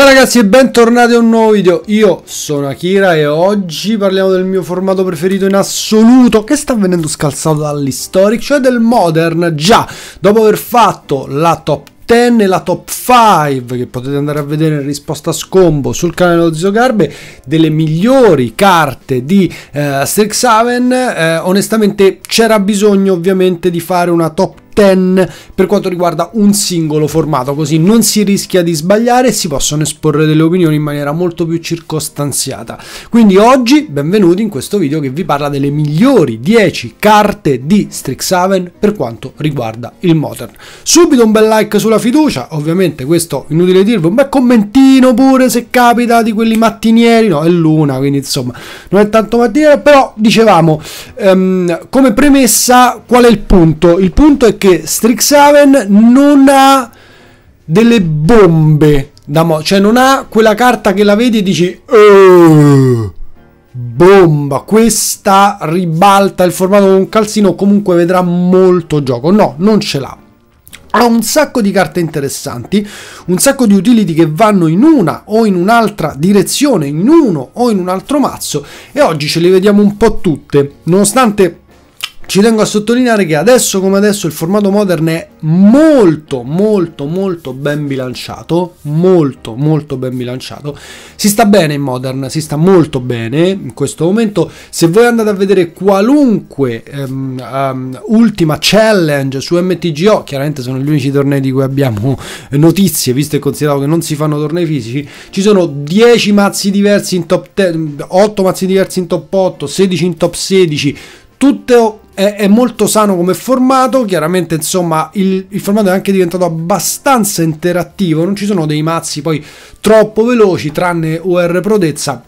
Ciao ragazzi e bentornati a un nuovo video, io sono Akira e oggi parliamo del mio formato preferito in assoluto che sta venendo scalzato dall'historic, cioè del modern, già dopo aver fatto la top 10 e la top 5 che potete andare a vedere in risposta a scombo sul canale dello Zio Garbe delle migliori carte di eh, Strixhaven eh, onestamente c'era bisogno ovviamente di fare una top ten per quanto riguarda un singolo formato, così non si rischia di sbagliare e si possono esporre delle opinioni in maniera molto più circostanziata. Quindi oggi benvenuti in questo video che vi parla delle migliori 10 carte di Strixhaven per quanto riguarda il Modern. Subito un bel like sulla fiducia, ovviamente questo inutile dirvi, un bel commentino pure se capita di quelli mattinieri, no è luna quindi insomma non è tanto mattiniero, però dicevamo um, come premessa qual è il punto? Il punto è che che Strixhaven non ha delle bombe da mo- cioè non ha quella carta che la vedi e dici oh, bomba questa ribalta il formato con un calzino comunque vedrà molto gioco no non ce l'ha ha un sacco di carte interessanti, un sacco di utility che vanno in una o in un'altra direzione, in uno o in un altro mazzo e oggi ce le vediamo un po' tutte, nonostante ci tengo a sottolineare che adesso come adesso il formato modern è molto molto molto ben bilanciato, molto molto ben bilanciato. Si sta bene in modern, si sta molto bene in questo momento. Se voi andate a vedere qualunque um, um, ultima challenge su MTGO, chiaramente sono gli unici tornei di cui abbiamo notizie, visto e considerato che non si fanno tornei fisici, ci sono 10 mazzi diversi in top 10, 8 mazzi diversi in top 8, 16 in top 16, tutto è, è, molto sano come formato, chiaramente insomma il, il formato è anche diventato abbastanza interattivo, non ci sono dei mazzi poi troppo veloci tranne UR Prodezza,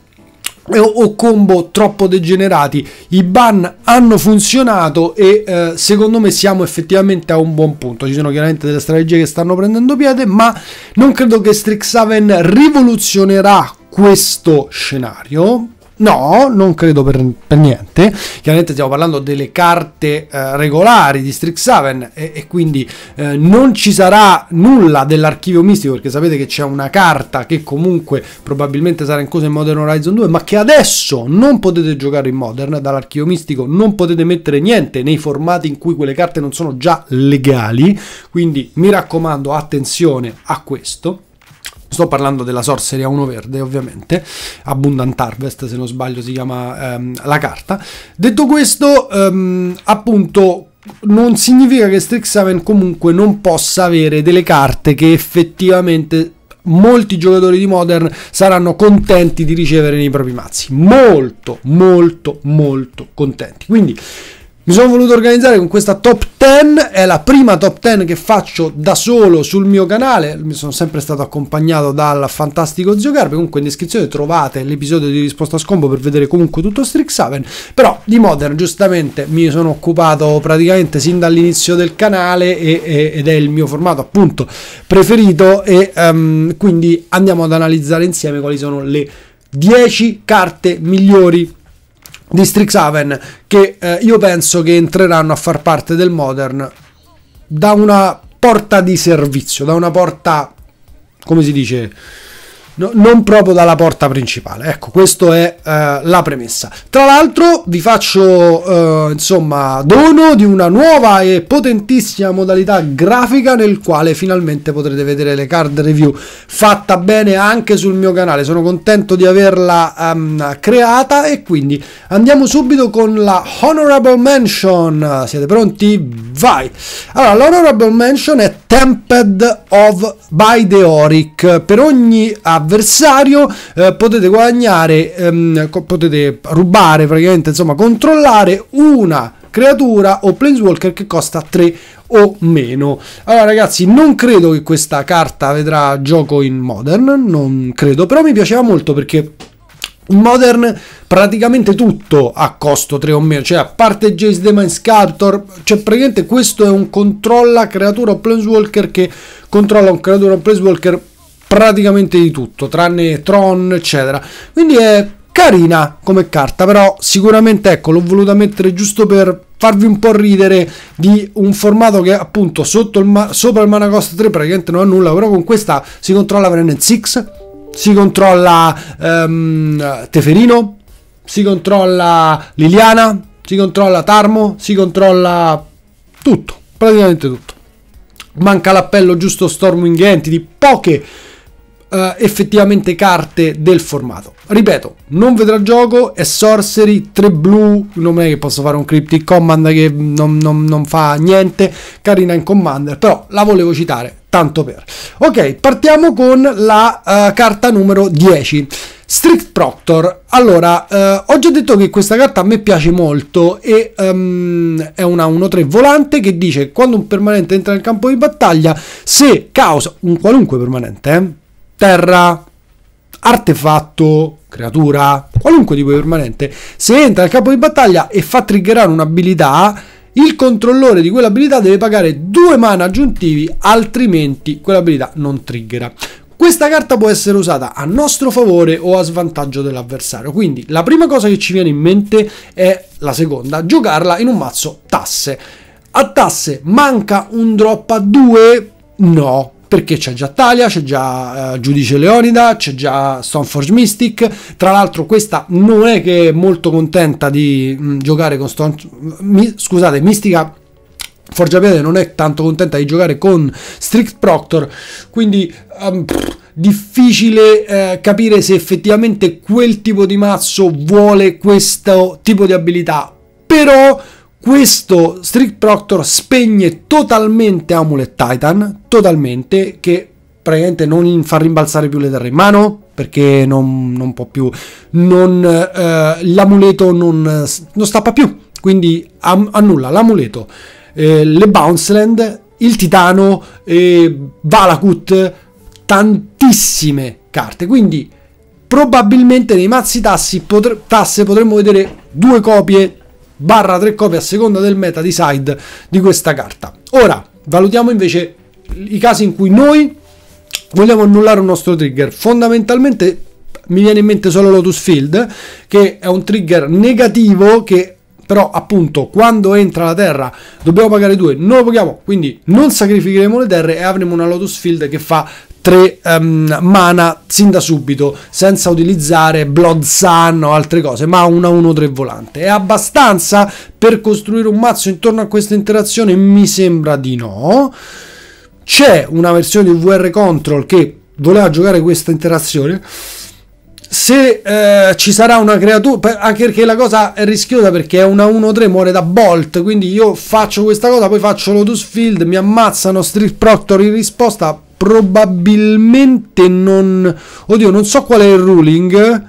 eh, o, combo troppo degenerati. I ban hanno funzionato e eh, secondo me siamo effettivamente a un buon punto. Ci sono chiaramente delle strategie che stanno prendendo piede, ma non credo che Strixhaven rivoluzionerà questo scenario No, non credo per, per niente. Chiaramente stiamo parlando delle carte eh, regolari di Strixhaven e, e quindi eh, non ci sarà nulla dell'archivio mistico perché sapete che c'è una carta che comunque probabilmente sarà in cosa in Modern Horizon 2 ma che adesso non potete giocare in Modern dall'archivio mistico, non potete mettere niente nei formati in cui quelle carte non sono già legali, quindi mi raccomando attenzione a questo. Sto parlando della Sorceria 1 verde, ovviamente, Abundant Harvest, se non sbaglio si chiama ehm, la carta. Detto questo, ehm, appunto, non significa che Strixhaven comunque non possa avere delle carte che effettivamente molti giocatori di Modern saranno contenti di ricevere nei propri mazzi. Molto, molto, molto contenti. Quindi mi sono voluto organizzare con questa top 10, è la prima top 10 che faccio da solo sul mio canale, mi sono sempre stato accompagnato dal fantastico Zio Garbi, comunque in descrizione trovate l'episodio di risposta a scombo per vedere comunque tutto Strixhaven, però di Modern giustamente mi sono occupato praticamente sin dall'inizio del canale e, e, ed è il mio formato appunto preferito e um, quindi andiamo ad analizzare insieme quali sono le 10 carte migliori di Strixhaven che eh, io penso che entreranno a far parte del Modern da una porta di servizio, da una porta, come si dice, no, non proprio dalla porta principale. Ecco, questa è eh, la premessa. Tra l'altro vi faccio eh, insomma dono di una nuova e potentissima modalità grafica nel quale finalmente potrete vedere le card review fatta bene anche sul mio canale. Sono contento di averla um, creata e quindi andiamo subito con la Honorable Mansion. Siete pronti? Vai! Allora, l'Honorable Mansion è Temped of by the Oric. Per ogni ehm, avversario, eh, potete guadagnare, ehm, potete rubare praticamente, insomma, controllare una creatura o planeswalker che costa 3 o meno. Allora ragazzi, non credo che questa carta vedrà gioco in Modern, non credo, però mi piaceva molto perché in Modern praticamente tutto a costo 3 o meno, cioè a parte Jace the Mind Sculptor, cioè praticamente questo è un controlla creatura o planeswalker che controlla un creatura o planeswalker praticamente di tutto, tranne Tron, eccetera. Quindi è carina come carta, però sicuramente ecco, l'ho voluta mettere giusto per farvi un po' ridere di un formato che appunto il ma- sopra il mana cost 3 praticamente non ha nulla, però con questa si controlla Venen 6, si controlla um, Teferino, si controlla Liliana, si controlla Tarmo, si controlla tutto, praticamente tutto. Manca l'appello giusto Stormwing Entity, poche eh, effettivamente carte del formato. Ripeto, non vedrà gioco, è sorcery, 3 blu, non è che posso fare un cryptic command che non, non, non fa niente, carina in commander, però la volevo citare, tanto per. Ok, partiamo con la uh, carta numero 10. Strict Proctor. Allora, eh, ho già detto che questa carta a me piace molto e um, è una 1-3 volante che dice quando un permanente entra nel campo di battaglia, se causa un qualunque permanente, eh, terra, artefatto, creatura, qualunque tipo di permanente, se entra al campo di battaglia e fa triggerare un'abilità, il controllore di quell'abilità deve pagare due mana aggiuntivi, altrimenti quell'abilità non triggera. Questa carta può essere usata a nostro favore o a svantaggio dell'avversario. Quindi la prima cosa che ci viene in mente è la seconda, giocarla in un mazzo tasse. A tasse manca un drop a 2? No, perché c'è già Talia, c'è già eh, Giudice Leonida, c'è già Stoneforge Mystic. Tra l'altro, questa non è che è molto contenta di mh, mm, giocare con Stone. Mm, mi, scusate, Mystica. Forgiapiede non è tanto contenta di giocare con Strict Proctor, quindi um, pff, difficile eh, capire se effettivamente quel tipo di mazzo vuole questo tipo di abilità. Però questo Strict Proctor spegne totalmente Amulet Titan, totalmente, che praticamente non fa rimbalzare più le terre in mano, perché non, non può più, non, eh, l'amuleto non, non, stappa più, quindi annulla l'amuleto, eh, le Bounceland, il Titano, eh, Valakut, tantissime carte, quindi probabilmente nei mazzi tassi, potre, tasse potremmo vedere due copie barra 3 copie a seconda del meta di side di questa carta. Ora valutiamo invece i casi in cui noi vogliamo annullare un nostro trigger. Fondamentalmente mi viene in mente solo Lotus Field, che è un trigger negativo che però appunto quando entra la terra dobbiamo pagare 2, non lo paghiamo, quindi non sacrificheremo le terre e avremo una Lotus Field che fa 3 um, ehm, mana sin da subito senza utilizzare Blood Sun o altre cose ma una 1-3 volante è abbastanza per costruire un mazzo intorno a questa interazione mi sembra di no c'è una versione di VR Control che voleva giocare questa interazione se eh, ci sarà una creatura anche perché la cosa è rischiosa perché è una 1-3 muore da bolt quindi io faccio questa cosa poi faccio Lotus Field mi ammazzano Street Proctor in risposta probabilmente non... Oddio, non so qual è il ruling.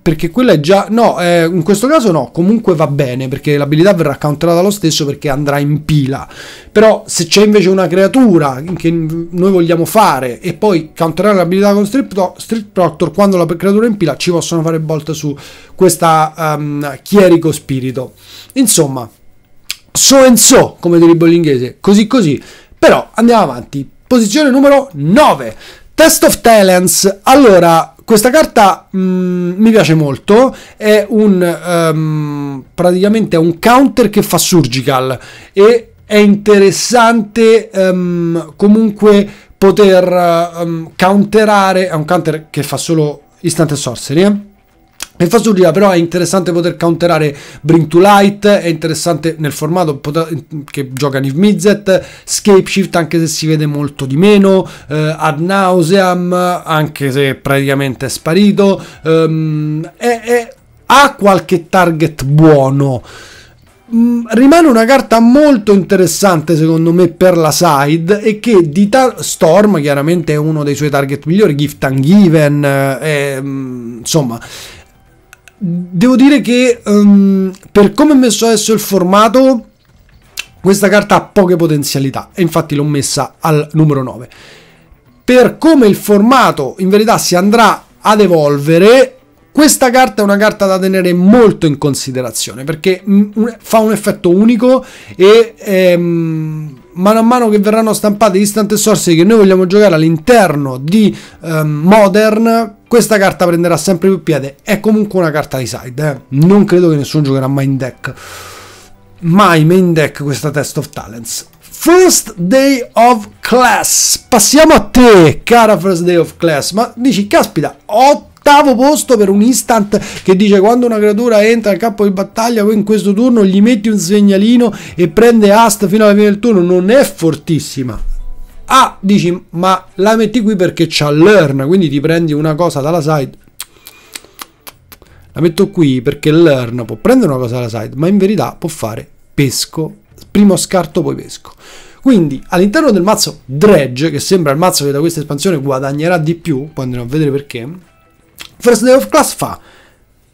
Perché quella è già... No, eh, in questo caso no, comunque va bene, perché l'abilità verrà counterata lo stesso perché andrà in pila. Però se c'è invece una creatura che noi vogliamo fare e poi counterare l'abilità con Strip Proctor, quando la creatura è in pila ci possono fare bolt su questa um, Chierico Spirito. Insomma, so and so, come direbbe l'inglese, così così. Però andiamo avanti posizione numero 9. Test of Talents. Allora, questa carta mh, mm, mi piace molto, è un um, praticamente è un counter che fa surgical e è interessante um, comunque poter um, counterare, è un counter che fa solo instant sorcery, eh? E Fasulina però è interessante poter counterare Bring to Light, è interessante nel formato che gioca Niv Mizzet, Scapeshift anche se si vede molto di meno, eh, Ad Nauseam anche se praticamente è sparito, ehm, è, è, ha qualche target buono. Mm, rimane una carta molto interessante secondo me per la side e che di tar- Storm chiaramente è uno dei suoi target migliori, Gift Ungiven, eh, mm, insomma devo dire che um, per come ho messo adesso il formato, questa carta ha poche potenzialità e infatti l'ho messa al numero 9. Per come il formato in verità si andrà ad evolvere, questa carta è una carta da tenere molto in considerazione perché mm, fa un effetto unico e ehm, mano a mano che verranno stampate distant source che noi vogliamo giocare all'interno di ehm, Modern questa carta prenderà sempre più piede. È comunque una carta di side, eh? non credo che nessuno giocherà mai in deck. Mai main deck questa Test of Talents. First Day of Class. Passiamo a te, cara First Day of Class. Ma dici, caspita, ottavo posto per un instant che dice quando una creatura entra al campo di battaglia, poi in questo turno gli metti un segnalino e prende Ast fino alla fine del turno. Non è fortissima Ah, dici, ma la metti qui perché c'ha learn, quindi ti prendi una cosa dalla side. La metto qui perché learn può prendere una cosa dalla side, ma in verità può fare pesco, primo scarto poi pesco. Quindi all'interno del mazzo Dredge, che sembra il mazzo che da questa espansione guadagnerà di più, poi andremo a vedere perché, First Day of Class fa,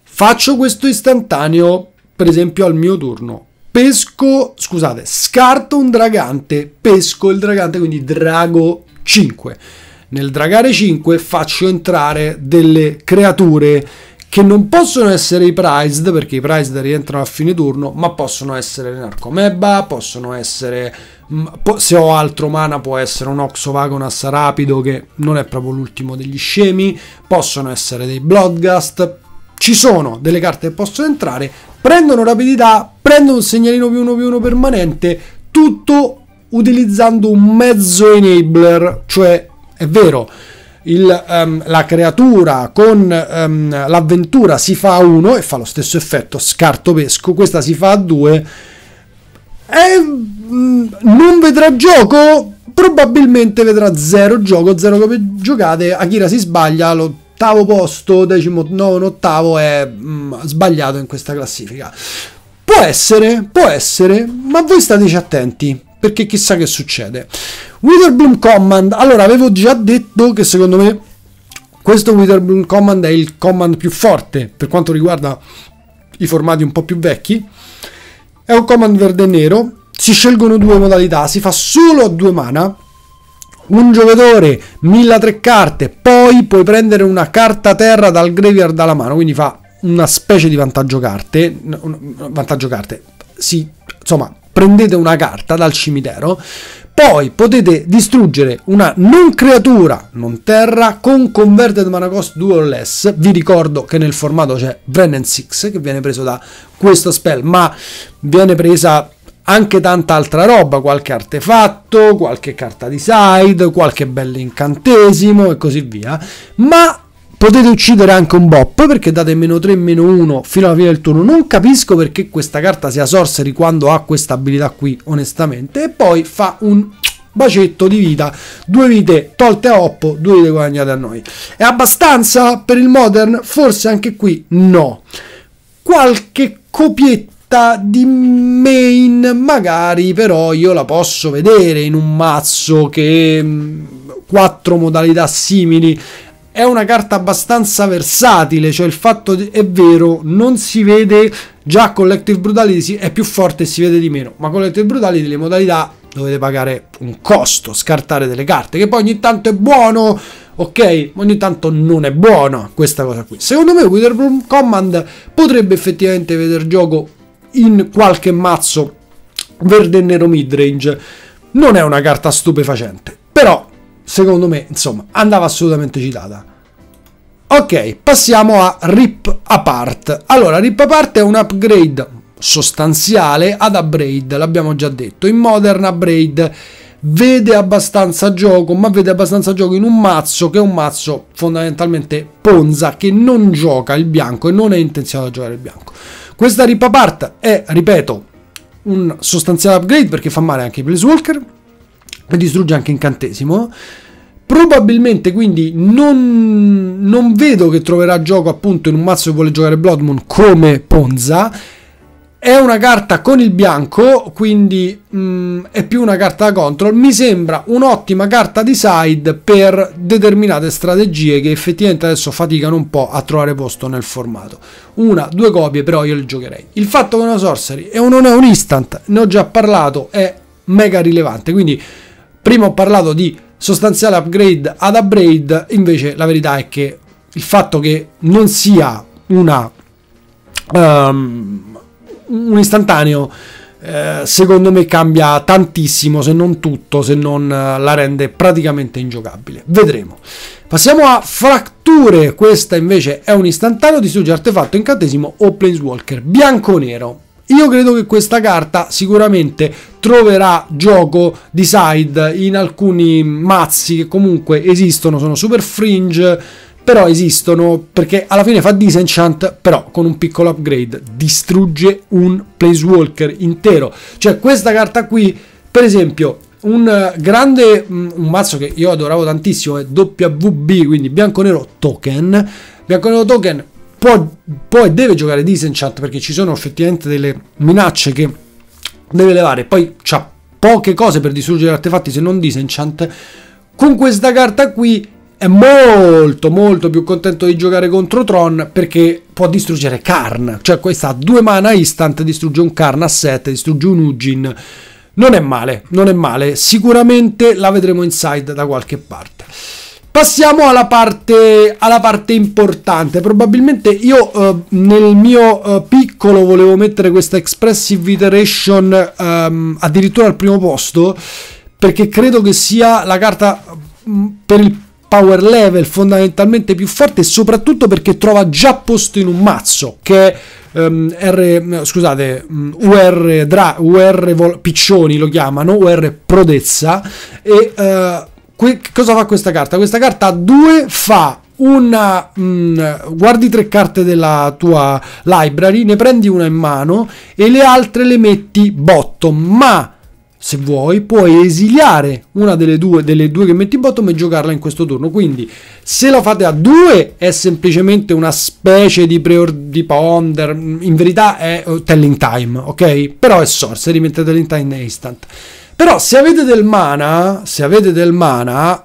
faccio questo istantaneo per esempio al mio turno, pesco, scusate, scarto un dragante, pesco il dragante, quindi drago 5. Nel dragare 5 faccio entrare delle creature che non possono essere i prized perché i prized rientrano a fine turno ma possono essere le narcomeba possono essere mm, se ho altro mana può essere un oxovago un assarapido che non è proprio l'ultimo degli scemi possono essere dei Bloodgast, ci sono delle carte che possono entrare, prendono rapidità, prendono un segnalino più 1 più 1 permanente, tutto utilizzando un mezzo enabler, cioè è vero. Il, um, la creatura con um, l'avventura si fa a 1 e fa lo stesso effetto scarto pesco questa si fa a 2 e mm, non vedrà gioco probabilmente vedrà 0 gioco 0 giocate Akira si sbaglia lo ottavo posto, decimo, nono, ottavo è mh, mm, sbagliato in questa classifica. Può essere, può essere, ma voi stateci attenti perché chissà che succede. Witherbloom Command, allora avevo già detto che secondo me questo Witherbloom Command è il command più forte per quanto riguarda i formati un po' più vecchi. È un command verde e nero, si scelgono due modalità, si fa solo a due mana un giocatore, mille tre carte, poi puoi prendere una carta terra dal graveyard alla mano, quindi fa una specie di vantaggio carte, vantaggio carte, sì, insomma, prendete una carta dal cimitero, poi potete distruggere una non creatura, non terra, con Converted Mana Cost 2 o less. Vi ricordo che nel formato c'è Brennan 6 che viene preso da questo spell, ma viene presa anche tanta altra roba, qualche artefatto, qualche carta di side, qualche incantesimo e così via, ma potete uccidere anche un bop perché date meno 3 meno 1 fino alla fine del turno non capisco perché questa carta sia sorcery quando ha questa abilità qui onestamente e poi fa un bacetto di vita due vite tolte a Oppo due vite guadagnate a noi è abbastanza per il modern forse anche qui no qualche copietta sorta di main, magari però io la posso vedere in un mazzo che mm, quattro modalità simili è una carta abbastanza versatile, cioè il fatto di, è vero, non si vede già Collective Brutality è più forte e si vede di meno, ma Collective Brutality le modalità dovete pagare un costo, scartare delle carte, che poi ogni tanto è buono, ok, ogni tanto non è buono questa cosa qui. Secondo me Wither Bloom Command potrebbe effettivamente vedere gioco in qualche mazzo verde e nero midrange. Non è una carta stupefacente, però secondo me, insomma, andava assolutamente citata. Ok, passiamo a Rip Apart. Allora, Rip Apart è un upgrade sostanziale ad Upgrade, l'abbiamo già detto. In Modern Upgrade vede abbastanza gioco, ma vede abbastanza gioco in un mazzo che è un mazzo fondamentalmente ponza che non gioca il bianco e non è intenzionato a giocare il bianco. Questa rip ripapart è, ripeto, un sostanziale upgrade perché fa male anche i Blaze Walker e distrugge anche incantesimo. Probabilmente quindi non, non, vedo che troverà gioco appunto in un mazzo che vuole giocare Blood Moon come Ponza è una carta con il bianco, quindi mm, è più una carta da control. Mi sembra un'ottima carta di side per determinate strategie che effettivamente adesso faticano un po' a trovare posto nel formato. Una, due copie, però io le giocherei. Il fatto che una sorcery e non è un instant, ne ho già parlato, è mega rilevante. Quindi, prima ho parlato di sostanziale upgrade ad upgrade, invece la verità è che il fatto che non sia una. Um, un istantaneo eh, secondo me cambia tantissimo se non tutto se non eh, la rende praticamente ingiocabile vedremo passiamo a fratture questa invece è un istantaneo di studio artefatto incantesimo o planeswalker bianco nero io credo che questa carta sicuramente troverà gioco di side in alcuni mazzi che comunque esistono, sono super fringe, però esistono perché alla fine fa disenchant però con un piccolo upgrade distrugge un placewalker intero cioè questa carta qui per esempio un eh, grande mm, un mazzo che io adoravo tantissimo è WB quindi bianco nero token bianco nero token può, può e deve giocare disenchant perché ci sono effettivamente delle minacce che deve levare poi c'ha poche cose per distruggere artefatti se non disenchant con questa carta qui è molto molto più contento di giocare contro Tron perché può distruggere Karn, cioè questa ha due mana instant, distrugge un Karn a 7, distrugge un Ugin. Non è male, non è male, sicuramente la vedremo inside da qualche parte. Passiamo alla parte, alla parte importante, probabilmente io eh, nel mio eh, piccolo volevo mettere questa Expressive Iteration ehm, addirittura al primo posto perché credo che sia la carta mm, per il power level fondamentalmente più forte e soprattutto perché trova già posto in un mazzo che um, R, scusate, um, mm, UR, dra, UR vol, Piccioni lo chiamano, UR Prodezza e uh, que, cosa fa questa carta? Questa carta ha due fa una mh, mm, guardi tre carte della tua library, ne prendi una in mano e le altre le metti bottom, ma se vuoi, puoi esiliare una delle due, delle due che metti in bottom e giocarla in questo turno. Quindi, se la fate a due, è semplicemente una specie di, preor- di ponder. In verità è eh, telling time, ok? Però è sorcery, mentre telling time è instant. Però, se avete del mana, se avete del mana,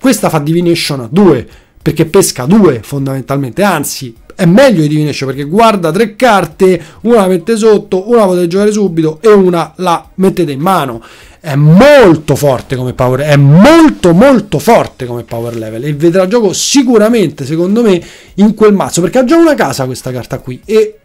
questa fa divination a due, perché pesca due fondamentalmente. Anzi, è meglio di Divination perché guarda tre carte, una la mette sotto, una la potete giocare subito e una la mettete in mano. È molto forte come power, è molto molto forte come power level e vedrà gioco sicuramente secondo me in quel mazzo perché ha già una casa questa carta qui e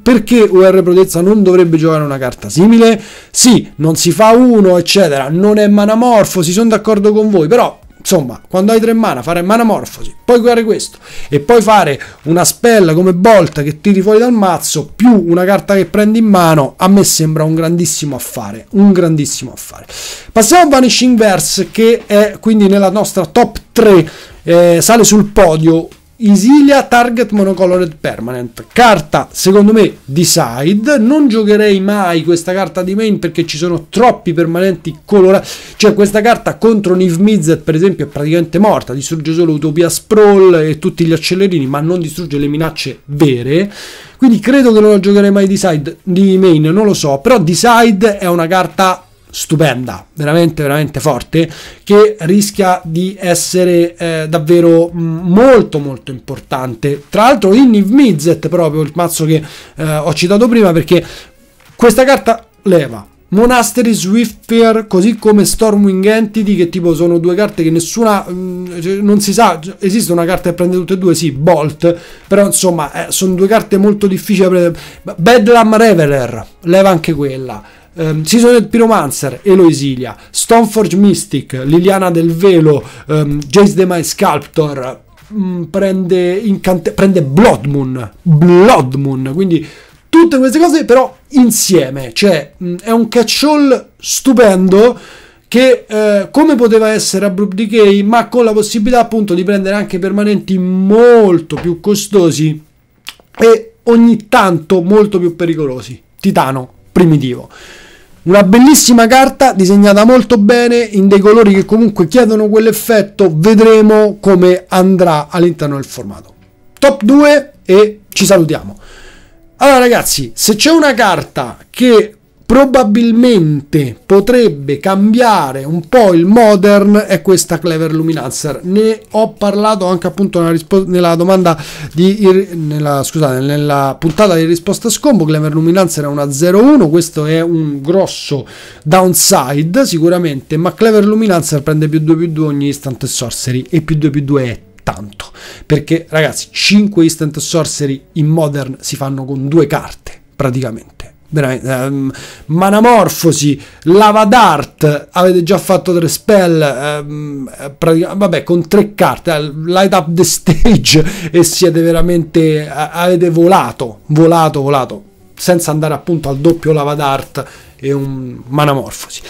perché UR Protezza non dovrebbe giocare una carta simile? Sì, non si fa uno, eccetera, non è manamorfo, si sono d'accordo con voi, però Insomma, quando hai tre mana, fare mana morfosi, poi fare questo, e poi fare una spella come Bolt che tiri fuori dal mazzo, più una carta che prendi in mano, a me sembra un grandissimo affare. Un grandissimo affare. Passiamo a Vanishing Verse, che è quindi nella nostra top 3, eh, sale sul podio Isilia Target Monocolored Permanent. Carta, secondo me, Decide. Non giocherei mai questa carta di main perché ci sono troppi permanenti colorati. Cioè, questa carta contro Niv Mizzet, per esempio, è praticamente morta. Distrugge solo Utopia Sprawl e tutti gli accelerini, ma non distrugge le minacce vere. Quindi credo che non la giocherei mai di, side, di main, non lo so. Però Decide è una carta stupenda, veramente veramente forte, che rischia di essere eh, davvero mm, molto molto importante. Tra l'altro in Niv Mizzet proprio il mazzo che eh, ho citato prima perché questa carta leva Monastery Swiftfair, così come Stormwing Entity, che tipo sono due carte che nessuna. Mh, mm, cioè, non si sa. Cioè, esiste una carta che prende tutte e due? Sì, Bolt. Però insomma, eh, sono due carte molto difficili da prendere. Bedlam Reveler, leva anche quella. Um, ehm, Seasoned Pyromancer, Eloisilia, Stoneforge Mystic, Liliana del Velo, um, Jace the My Sculptor, um, prende, incante- prende Blood Moon, quindi tutte queste cose però insieme, cioè mh, mm, è un catch all stupendo che eh, come poteva essere a Brook Decay ma con la possibilità appunto di prendere anche permanenti molto più costosi e ogni tanto molto più pericolosi. Titano primitivo. Una bellissima carta disegnata molto bene in dei colori che comunque chiedono quell'effetto. Vedremo come andrà all'interno del formato. Top 2 e ci salutiamo. Allora ragazzi, se c'è una carta che probabilmente potrebbe cambiare un po' il modern è questa Clever Luminancer. Ne ho parlato anche appunto nella, rispo- nella domanda di nella, scusate, nella puntata di risposta scombo. Clever Luminancer è una 01, questo è un grosso downside sicuramente, ma Clever Luminancer prende più 2 più 2 ogni istante sorcery e più 2 più 2 è tanto, perché ragazzi, 5 instant sorcery in modern si fanno con due carte praticamente Um, Manamorfosi, Lava Dart, avete già fatto tre spell, um, vabbè con tre carte, light up the stage e siete veramente, uh, avete volato, volato, volato, senza andare appunto al doppio Lava Dart e un Manamorfosi.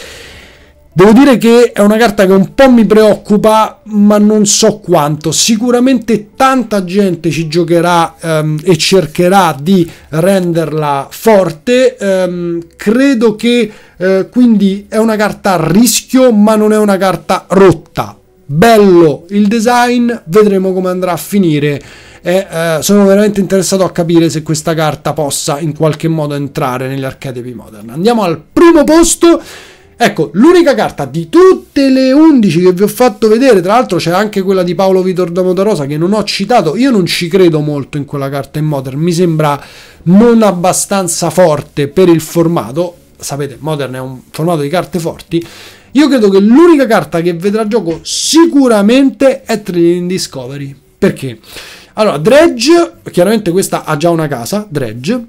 Devo dire che è una carta che un po' mi preoccupa, ma non so quanto. Sicuramente tanta gente ci giocherà um, e cercherà di renderla forte. Um, credo che uh, quindi è una carta a rischio, ma non è una carta rotta. Bello il design, vedremo come andrà a finire. E, uh, sono veramente interessato a capire se questa carta possa in qualche modo entrare negli archetipi moderni. Andiamo al primo posto Ecco, l'unica carta di tutte le 11 che vi ho fatto vedere, tra l'altro c'è anche quella di Paolo Vitor da Motorosa che non ho citato, io non ci credo molto in quella carta in Modern, mi sembra non abbastanza forte per il formato, sapete, Modern è un formato di carte forti, io credo che l'unica carta che vedrà gioco sicuramente è Trading Discovery. Perché? Allora, Dredge, chiaramente questa ha già una casa, Dredge,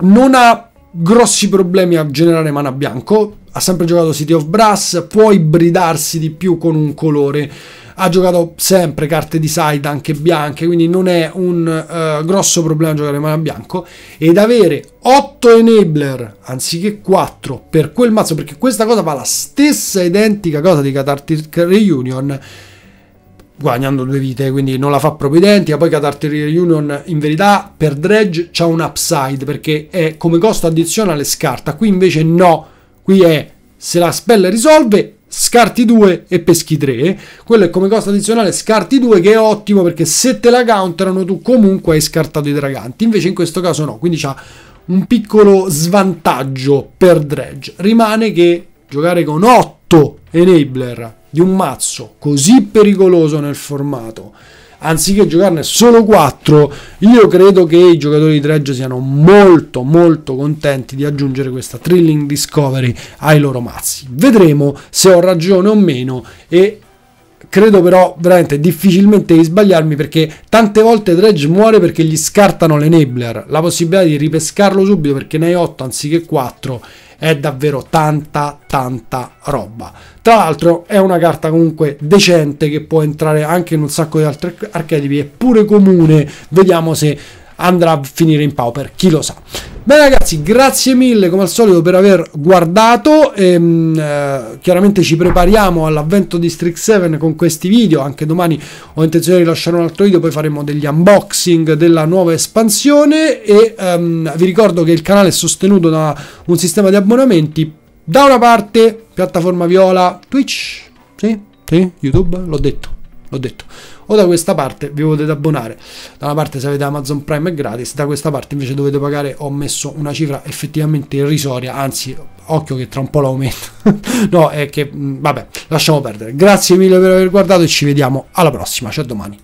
non ha grossi problemi a generare mana bianco, ha sempre giocato City of Brass, può ibridarsi di più con un colore. Ha giocato sempre carte di side anche bianche, quindi non è un uh, grosso problema giocare mano a bianco. Ed avere 8 enabler anziché 4 per quel mazzo, perché questa cosa fa la stessa identica cosa di Catartic Reunion guadagnando due vite, quindi non la fa proprio identica. Poi Catartic Reunion in verità per Dredge c'ha un upside perché è come costo addizionale scarta, qui invece no Qui è se la spell risolve, scarti 2 e peschi 3. Quello è come costo addizionale scarti 2 che è ottimo perché se te la counterano tu comunque hai scartato i draganti. Invece in questo caso no, quindi c'ha un piccolo svantaggio per Dredge. Rimane che giocare con 8 enabler di un mazzo così pericoloso nel formato anziché giocarne solo 4, io credo che i giocatori di Dredge siano molto molto contenti di aggiungere questa thrilling discovery ai loro mazzi. Vedremo se ho ragione o meno e credo però veramente difficilmente di sbagliarmi perché tante volte Dredge muore perché gli scartano le Nebler, la possibilità di ripescarlo subito perché ne hai 8 anziché 4 è davvero tanta tanta roba. Tra l'altro è una carta comunque decente che può entrare anche in un sacco di altri archetipi, è pure comune, vediamo se andrà a finire in pauper, chi lo sa. Beh ragazzi, grazie mille come al solito per aver guardato, ehm, eh, chiaramente ci prepariamo all'avvento di Strix 7 con questi video, anche domani ho intenzione di lasciare un altro video, poi faremo degli unboxing della nuova espansione e ehm, vi ricordo che il canale è sostenuto da un sistema di abbonamenti, da una parte piattaforma viola Twitch, sì, sì, YouTube, l'ho detto l'ho detto o da questa parte vi potete abbonare da una parte se avete Amazon Prime è gratis da questa parte invece dovete pagare ho messo una cifra effettivamente irrisoria anzi occhio che tra un po' l'aumento no è che mm, vabbè lasciamo perdere grazie mille per aver guardato e ci vediamo alla prossima ciao domani